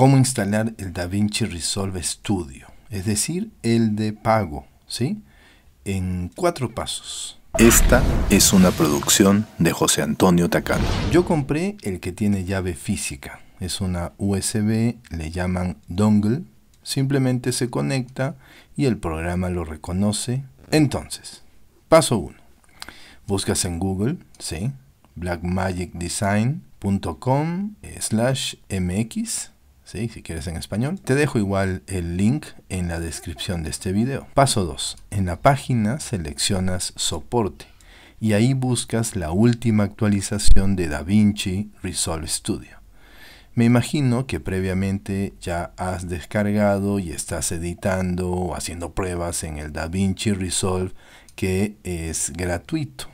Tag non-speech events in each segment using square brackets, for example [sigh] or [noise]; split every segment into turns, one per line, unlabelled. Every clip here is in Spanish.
cómo instalar el DaVinci Resolve Studio, es decir, el de pago, ¿sí? En cuatro pasos. Esta es una producción de José Antonio Tacano. Yo compré el que tiene llave física. Es una USB, le llaman dongle. Simplemente se conecta y el programa lo reconoce. Entonces, paso uno. Buscas en Google, ¿sí? blackmagicdesign.com slash mx si quieres en español. Te dejo igual el link en la descripción de este video. Paso 2. En la página seleccionas soporte y ahí buscas la última actualización de DaVinci Resolve Studio. Me imagino que previamente ya has descargado y estás editando o haciendo pruebas en el DaVinci Resolve que es gratuito.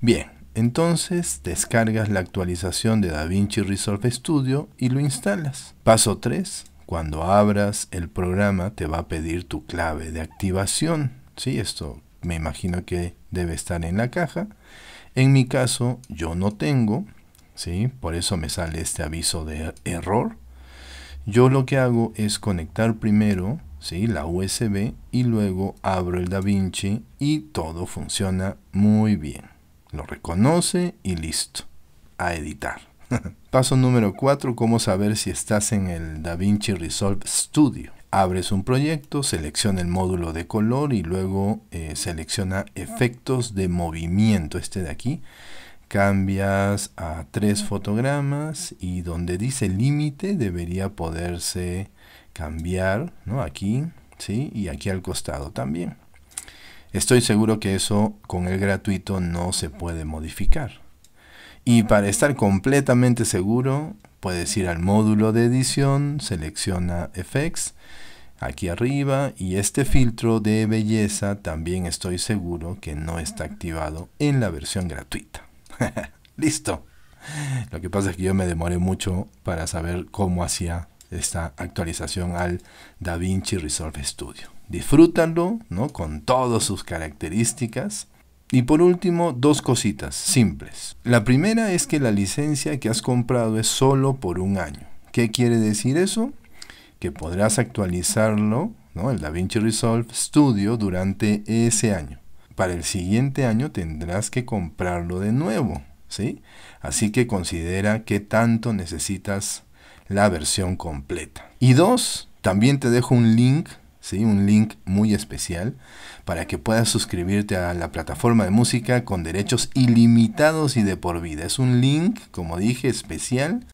Bien, entonces descargas la actualización de DaVinci Resolve Studio y lo instalas. Paso 3. Cuando abras el programa te va a pedir tu clave de activación. Sí, esto me imagino que debe estar en la caja. En mi caso yo no tengo, ¿sí? por eso me sale este aviso de error. Yo lo que hago es conectar primero ¿sí? la USB y luego abro el DaVinci y todo funciona muy bien. Lo reconoce y listo. A editar. [laughs] Paso número 4. Cómo saber si estás en el DaVinci Resolve Studio. Abres un proyecto, selecciona el módulo de color y luego eh, selecciona efectos de movimiento, este de aquí. Cambias a tres fotogramas y donde dice límite debería poderse cambiar, ¿no? Aquí, ¿sí? Y aquí al costado también. Estoy seguro que eso con el gratuito no se puede modificar. Y para estar completamente seguro, puedes ir al módulo de edición, selecciona FX, aquí arriba, y este filtro de belleza también estoy seguro que no está activado en la versión gratuita. [laughs] Listo. Lo que pasa es que yo me demoré mucho para saber cómo hacía esta actualización al DaVinci Resolve Studio disfrútalo, ¿no? Con todas sus características. Y por último, dos cositas simples. La primera es que la licencia que has comprado es solo por un año. ¿Qué quiere decir eso? Que podrás actualizarlo, ¿no? El DaVinci Resolve Studio durante ese año. Para el siguiente año tendrás que comprarlo de nuevo, ¿sí? Así que considera que tanto necesitas la versión completa. Y dos, también te dejo un link un link muy especial para que puedas suscribirte a la plataforma de música con derechos ilimitados y de por vida. Es un link, como dije, especial.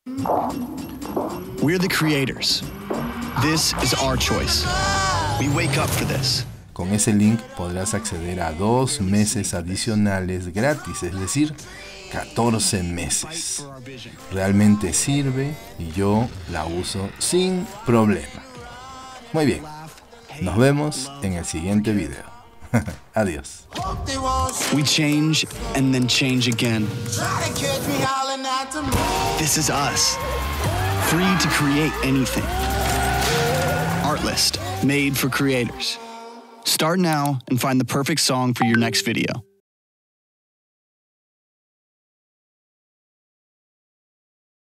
the creators. Con ese link podrás acceder a dos meses adicionales gratis, es decir, 14 meses. Realmente sirve y yo la uso sin problema. Muy bien. Nos vemos en el siguiente video. [laughs] Adiós. We change and then change again. This is us. Free to create anything. Artlist, made for creators. Start now and find the perfect song for your next video.